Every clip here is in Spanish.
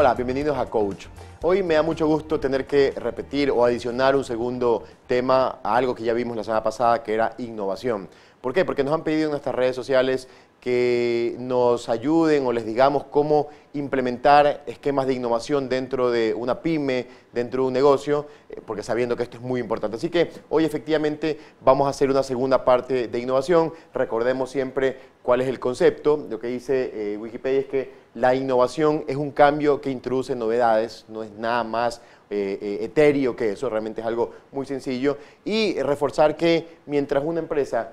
Hola, bienvenidos a Coach. Hoy me da mucho gusto tener que repetir o adicionar un segundo tema a algo que ya vimos la semana pasada, que era innovación. ¿Por qué? Porque nos han pedido en nuestras redes sociales que nos ayuden o les digamos cómo implementar esquemas de innovación dentro de una pyme, dentro de un negocio, eh, porque sabiendo que esto es muy importante. Así que hoy efectivamente vamos a hacer una segunda parte de innovación. Recordemos siempre cuál es el concepto. Lo que dice eh, Wikipedia es que la innovación es un cambio que introduce novedades, no es nada más eh, eh, etéreo que eso, realmente es algo muy sencillo. Y reforzar que mientras una empresa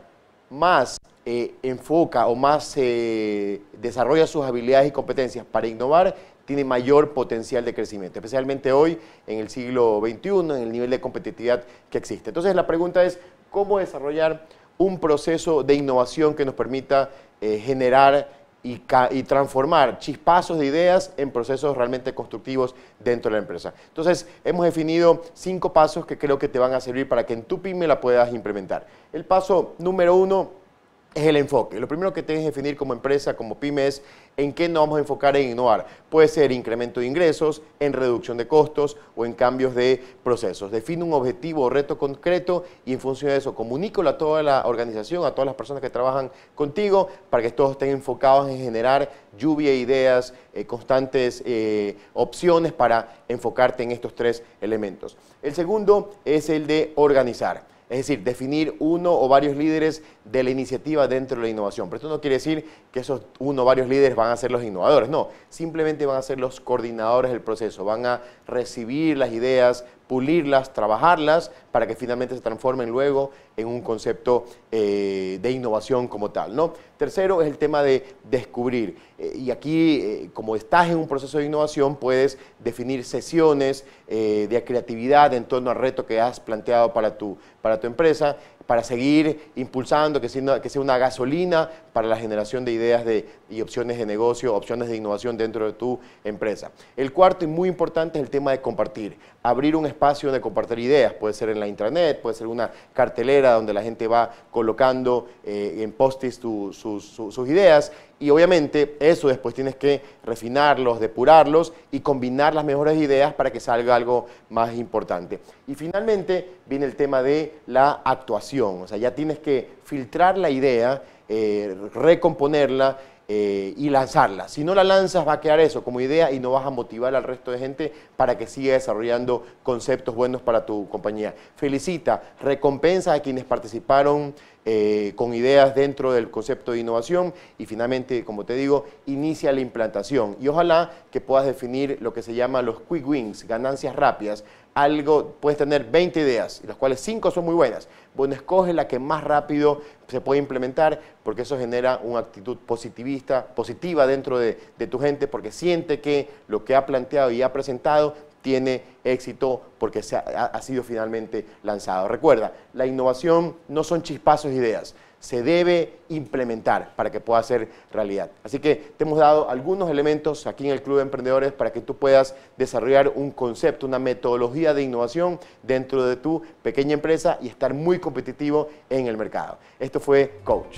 más eh, enfoca o más desarrolla sus habilidades y competencias para innovar, tiene mayor potencial de crecimiento, especialmente hoy en el siglo XXI, en el nivel de competitividad que existe. Entonces la pregunta es, ¿cómo desarrollar un proceso de innovación que nos permita generar y, transformar chispazos de ideas en procesos realmente constructivos dentro de la empresa. Entonces, hemos definido cinco pasos que creo que te van a servir para que en tu pyme la puedas implementar. El paso número uno es el enfoque. Lo primero que tienes que definir como empresa, como pyme, es en qué nos vamos a enfocar en innovar. Puede ser incremento de ingresos, en reducción de costos o en cambios de procesos. Define un objetivo o reto concreto y en función de eso comunícalo a toda la organización, a todas las personas que trabajan contigo, para que todos estén enfocados en generar lluvia de ideas, eh, constantes eh, opciones para enfocarte en estos tres elementos. El segundo es el de organizar. Es decir, definir uno o varios líderes de la iniciativa dentro de la innovación. Pero esto no quiere decir que esos uno o varios líderes van a ser los innovadores, no. Simplemente van a ser los coordinadores del proceso, van a recibir las ideas, pulirlas, trabajarlas, para que finalmente se transformen luego en un concepto eh, de innovación como tal. ¿no? Tercero es el tema de descubrir. Eh, y aquí, eh, como estás en un proceso de innovación, puedes definir sesiones de creatividad en torno al reto que has planteado para tu, para tu empresa, para seguir impulsando, que sea, que sea una gasolina para la generación de ideas de, y opciones de negocio, opciones de innovación dentro de tu empresa. El cuarto y muy importante es el tema de compartir, abrir un espacio de compartir ideas, puede ser en la intranet, puede ser una cartelera donde la gente va colocando eh, en postis sus, sus ideas y obviamente eso después tienes que refinarlos, depurarlos y combinar las mejores ideas para que salga algo más importante. Y finalmente viene el tema de la actuación, o sea, ya tienes que filtrar la idea, eh, recomponerla eh, y lanzarla. Si no la lanzas va a quedar eso como idea y no vas a motivar al resto de gente para que siga desarrollando conceptos buenos para tu compañía. Felicita, recompensa a quienes participaron eh, con ideas dentro del concepto de innovación y finalmente, como te digo, inicia la implantación y ojalá que puedas definir lo que se llama los quick wins, ganancias rápidas algo, puedes tener 20 ideas, y las cuales 5 son muy buenas. Bueno, escoge la que más rápido se puede implementar, porque eso genera una actitud positivista, positiva dentro de, de tu gente, porque siente que lo que ha planteado y ha presentado tiene éxito porque se ha, sido finalmente lanzado. Recuerda, la innovación no son chispazos de ideas, se debe implementar para que pueda ser realidad. Así que te hemos dado algunos elementos aquí en el Club de Emprendedores para que tú puedas desarrollar un concepto, una metodología de innovación dentro de tu pequeña empresa y estar muy competitivo en el mercado. Esto fue Coach.